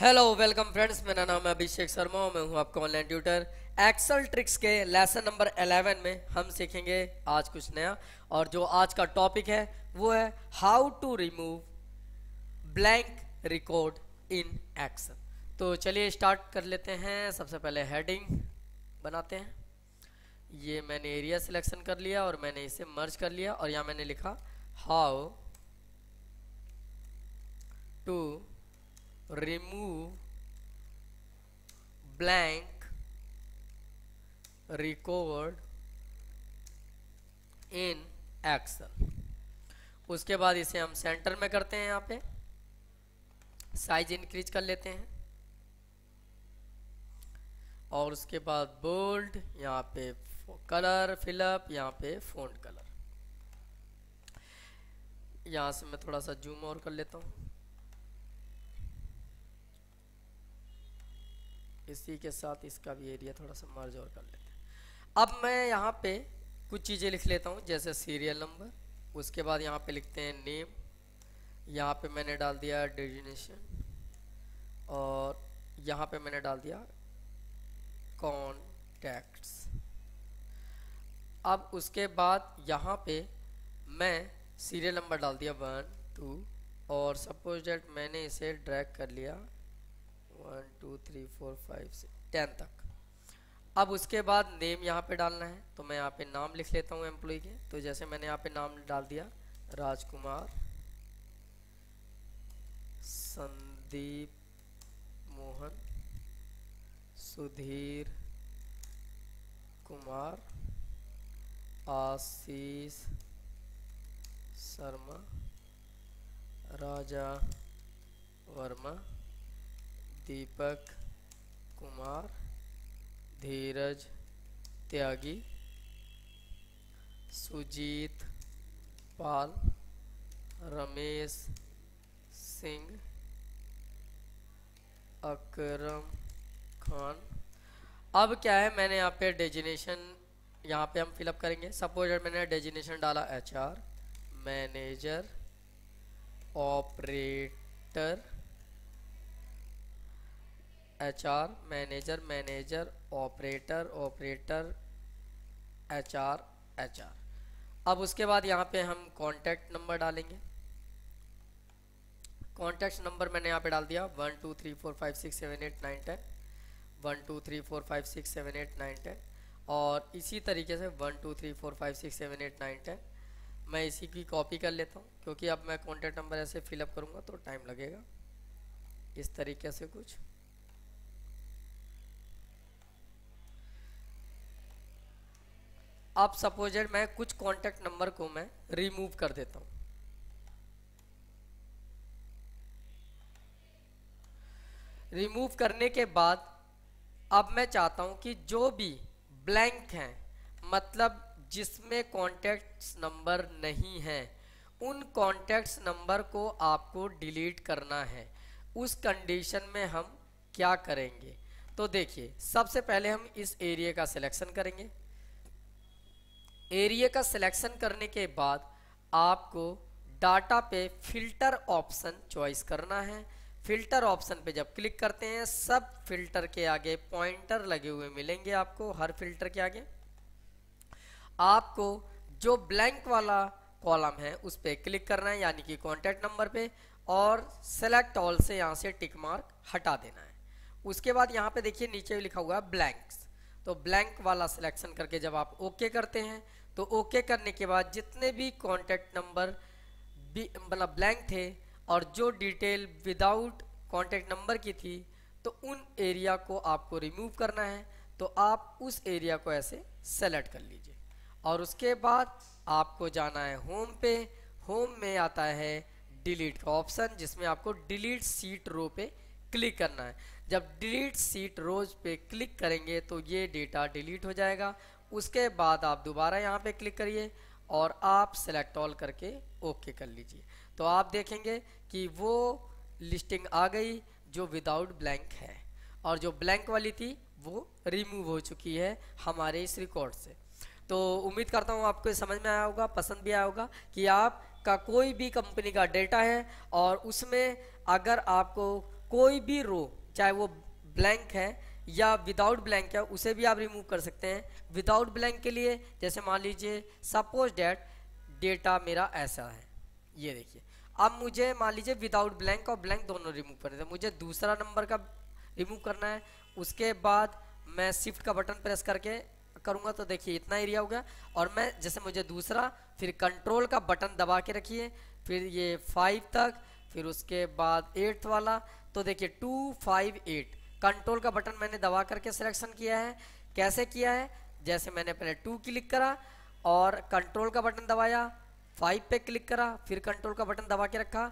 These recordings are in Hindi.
हेलो वेलकम फ्रेंड्स मेरा नाम है अभिषेक शर्मा मैं हूं आपका ऑनलाइन ट्यूटर एक्सल ट्रिक्स के लेसन नंबर 11 में हम सीखेंगे आज कुछ नया और जो आज का टॉपिक है वो है how to remove blank record in Excel तो चलिए स्टार्ट कर लेते हैं सबसे पहले हेडिंग बनाते हैं ये मैंने एरिया सिलेक्शन कर लिया और मैंने इसे मर्ज कर लिया और यहाँ मैंने लिखा how to remove blank record in excel उसके बाद इसे हम सेंटर में करते हैं यहाँ पे साइज इंक्रीज कर लेते हैं और उसके बाद बोल्ड यहाँ पे कलर फिलअप यहाँ पे फोन कलर यहाँ से मैं थोड़ा सा जूम और कर लेता हूँ इसी के साथ इसका भी एरिया थोड़ा सा मर्ज और कर लेते हैं अब मैं यहाँ पे कुछ चीज़ें लिख लेता हूँ जैसे सीरियल नंबर उसके बाद यहाँ पे लिखते हैं नेम यहाँ पे मैंने डाल दिया डेजिनेशन और यहाँ पे मैंने डाल दिया कॉन्टैक्ट्स अब उसके बाद यहाँ पे मैं सीरियल नंबर डाल दिया वन टू और सपोज डेट मैंने इसे ड्रैग कर लिया one two three four five six ten तक अब उसके बाद नेम यहाँ पे डालना है तो मैं यहाँ पे नाम लिख लेता हूँ एम्प्लॉय के तो जैसे मैंने यहाँ पे नाम डाल दिया राजकुमार संदीप मोहन सुधीर कुमार आशीष शर्मा राजा वर्मा दीपक कुमार धीरज त्यागी सुजीत पाल रमेश सिंह अकरम खान अब क्या है मैंने यहाँ पे डेजिनेशन यहाँ पे हम फिलअप करेंगे सपोज मैंने डेजिनेशन डाला HR manager operator HR manager manager operator operator HR HR अब उसके बाद यहाँ पे हम कॉन्टैक्ट नंबर डालेंगे कॉन्टैक्ट नंबर मैंने यहाँ पे डाल दिया one two three four five six seven eight nine ten one two three four five six seven eight nine ten और इसी तरीके से one two three four five six seven eight nine ten मैं इसी की कॉपी कर लेता हूँ क्योंकि अब मैं कॉन्टैक्ट नंबर ऐसे फिलअप करूँगा तो टाइम लगेगा इस तरीके से कुछ अब सपोजर मैं कुछ कॉन्टेक्ट नंबर को मैं रिमूव कर देता हूं रिमूव करने के बाद अब मैं चाहता हूं कि जो भी ब्लैंक हैं मतलब जिसमें कॉन्टेक्ट नंबर नहीं हैं उन कॉन्टेक्ट नंबर को आपको डिलीट करना है उस कंडीशन में हम क्या करेंगे तो देखिए सबसे पहले हम इस एरिया का सिलेक्शन करेंगे एरिया का सिलेक्शन करने के बाद आपको डाटा पे फिल्टर ऑप्शन चॉइस करना है फिल्टर ऑप्शन पे जब क्लिक करते हैं सब फिल्टर के आगे पॉइंटर लगे हुए मिलेंगे आपको हर फिल्टर के आगे आपको जो ब्लैंक वाला कॉलम है उस पर क्लिक करना है यानी कि कॉन्टेक्ट नंबर पे और सेलेक्ट ऑल से यहाँ से टिक मार्क हटा देना है उसके बाद यहाँ पे देखिए नीचे लिखा हुआ है ब्लैंक्स तो ब्लैंक वाला सिलेक्शन करके जब आप ओके करते हैं तो ओके करने के बाद जितने भी कॉन्टैक्ट नंबर मतलब ब्लैंक थे और जो डिटेल विदाउट कॉन्टैक्ट नंबर की थी तो उन एरिया को आपको रिमूव करना है तो आप उस एरिया को ऐसे सेलेक्ट कर लीजिए और उसके बाद आपको जाना है होम पे होम में आता है डिलीट का ऑप्शन जिसमें आपको डिलीट सीट रो पे क्लिक करना है जब डिलीट सीट रोज पे क्लिक करेंगे तो ये डेटा डिलीट हो जाएगा उसके बाद आप दोबारा यहाँ पे क्लिक करिए और आप सेलेक्ट ऑल करके ओके कर लीजिए तो आप देखेंगे कि वो लिस्टिंग आ गई जो विदाउट ब्लैंक है और जो ब्लैंक वाली थी वो रिमूव हो चुकी है हमारे इस रिकॉर्ड से तो उम्मीद करता हूँ आपको समझ में आया होगा पसंद भी आया होगा कि आप का कोई भी कंपनी का डेटा है और उसमें अगर आपको कोई भी रो चाहे वो ब्लैंक है या विदाउट ब्लैंक है उसे भी आप रिमूव कर सकते हैं विदाउट ब्लैंक के लिए जैसे मान लीजिए सपोज डैट डेटा मेरा ऐसा है ये देखिए अब मुझे मान लीजिए विदाउट ब्लैंक और ब्लैंक दोनों रिमूव करने थे तो मुझे दूसरा नंबर का रिमूव करना है उसके बाद मैं शिफ्ट का बटन प्रेस करके करूँगा तो देखिए इतना एरिया हो गया और मैं जैसे मुझे दूसरा फिर कंट्रोल का बटन दबा के रखिए फिर ये फाइव तक फिर उसके बाद एट्थ वाला तो देखिए टू फाइव एट कंट्रोल का बटन मैंने दबा करके सिलेक्शन किया है कैसे किया है जैसे मैंने पहले टू क्लिक करा और कंट्रोल का बटन दबाया फाइव पे क्लिक करा फिर कंट्रोल का बटन दबा के रखा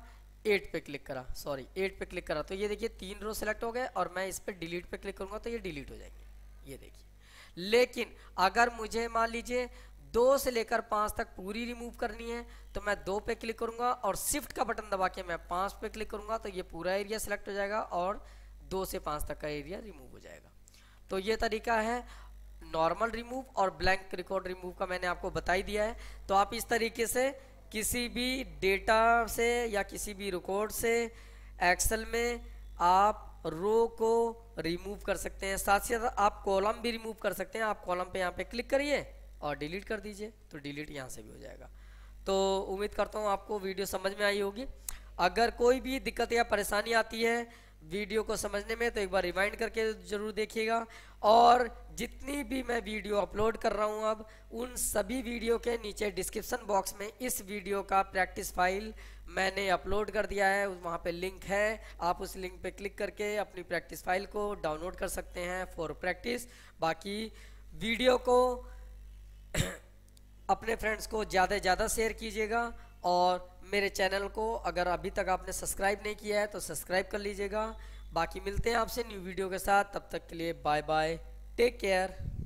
एट पे क्लिक करा सॉरी एट पे क्लिक करा तो ये देखिए तीन रो सिलेक्ट हो गए और मैं इस पर डिलीट पे क्लिक करूंगा तो ये डिलीट हो जाएंगे ये देखिए लेकिन अगर मुझे मान लीजिए दो से लेकर पांच तक पूरी रिमूव करनी है तो मैं दो पे क्लिक करूंगा और शिफ्ट का बटन दबा के मैं पांच पे क्लिक करूंगा तो ये पूरा एरिया सिलेक्ट हो जाएगा और दो से पाँच तक का एरिया रिमूव हो जाएगा तो ये तरीका है नॉर्मल रिमूव और ब्लैंक रिकॉर्ड रिमूव का मैंने आपको बता ही दिया है तो आप इस तरीके से किसी भी डेटा से या किसी भी रिकॉर्ड से एक्सेल में आप रो को रिमूव कर सकते हैं साथ ही साथ आप कॉलम भी रिमूव कर सकते हैं आप कॉलम पे यहाँ पे क्लिक करिए और डिलीट कर दीजिए तो डिलीट यहाँ से भी हो जाएगा तो उम्मीद करता हूँ आपको वीडियो समझ में आई होगी अगर कोई भी दिक्कत या परेशानी आती है वीडियो को समझने में तो एक बार रिमाइंड करके जरूर देखिएगा और जितनी भी मैं वीडियो अपलोड कर रहा हूँ अब उन सभी वीडियो के नीचे डिस्क्रिप्शन बॉक्स में इस वीडियो का प्रैक्टिस फाइल मैंने अपलोड कर दिया है वहाँ पे लिंक है आप उस लिंक पे क्लिक करके अपनी प्रैक्टिस फाइल को डाउनलोड कर सकते हैं फॉर प्रैक्टिस बाकी वीडियो को अपने फ्रेंड्स को ज़्यादा से ज़्यादा शेयर कीजिएगा और मेरे चैनल को अगर अभी तक आपने सब्सक्राइब नहीं किया है तो सब्सक्राइब कर लीजिएगा बाकी मिलते हैं आपसे न्यू वीडियो के साथ तब तक के लिए बाय बाय टेक केयर